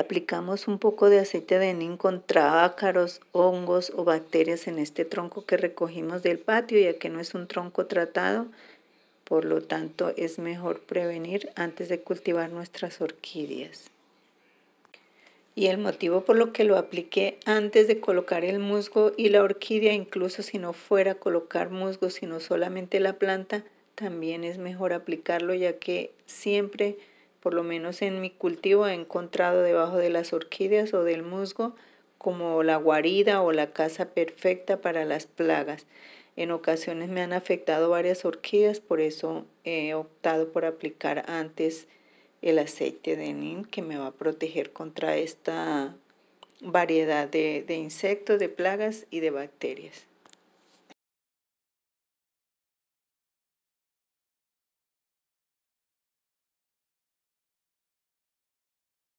Aplicamos un poco de aceite de neem contra ácaros, hongos o bacterias en este tronco que recogimos del patio, ya que no es un tronco tratado, por lo tanto es mejor prevenir antes de cultivar nuestras orquídeas. Y el motivo por lo que lo apliqué antes de colocar el musgo y la orquídea, incluso si no fuera colocar musgo, sino solamente la planta, también es mejor aplicarlo ya que siempre por lo menos en mi cultivo he encontrado debajo de las orquídeas o del musgo como la guarida o la casa perfecta para las plagas. En ocasiones me han afectado varias orquídeas, por eso he optado por aplicar antes el aceite de nin, que me va a proteger contra esta variedad de insectos, de plagas y de bacterias.